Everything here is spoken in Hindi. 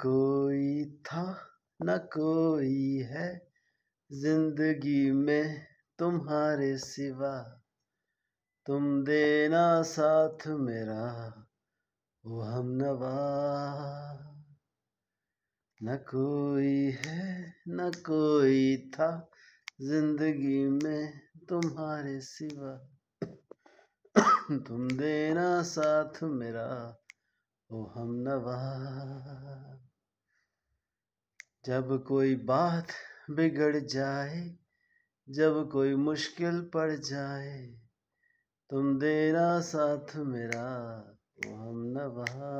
कोई था न कोई है जिंदगी में तुम्हारे सिवा तुम देना साथ मेरा वो हम नवा न कोई है न कोई था जिंदगी में तुम्हारे सिवा तुम देना साथ मेरा वो हम नवा जब कोई बात बिगड़ जाए जब कोई मुश्किल पड़ जाए तुम देना साथ मेरा तो हम नवा